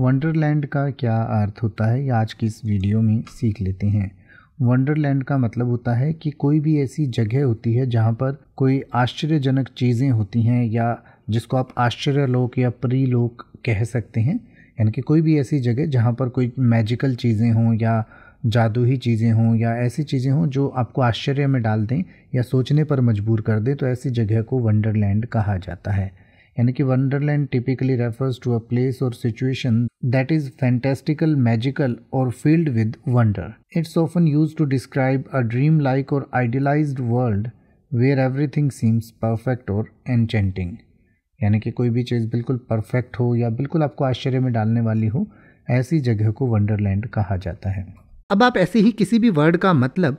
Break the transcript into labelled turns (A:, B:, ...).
A: Wonderland का क्या अर्थ होता है ये आज की इस वीडियो में सीख लेते हैं वंडरलैंड का मतलब होता है कि कोई भी ऐसी जगह होती है जहाँ पर कोई आश्चर्यजनक चीज़ें होती हैं या जिसको आप आश्चर्य लोक या परी लोक कह सकते हैं यानी कि कोई भी ऐसी जगह जहाँ पर कोई मैजिकल चीज़ें हों या जादू ही चीज़ें हों या ऐसी चीज़ें हों जो आपको आश्चर्य में डाल दें या सोचने पर मजबूर कर दें तो ऐसी जगह को वंडरलैंड कहा जाता है यानी कि wonderland typically refers to a place or situation that is fantastical magical or filled with wonder it's often used to describe a dream like or idealized world where everything seems perfect or enchanting यानी कि कोई भी चीज़ बिल्कुल perfect हो या बिल्कुल आपको आश्चर्य में डालने वाली हो ऐसी जगह को वंडरलैंड कहा जाता है अब आप ऐसे ही किसी भी वर्ड का मतलब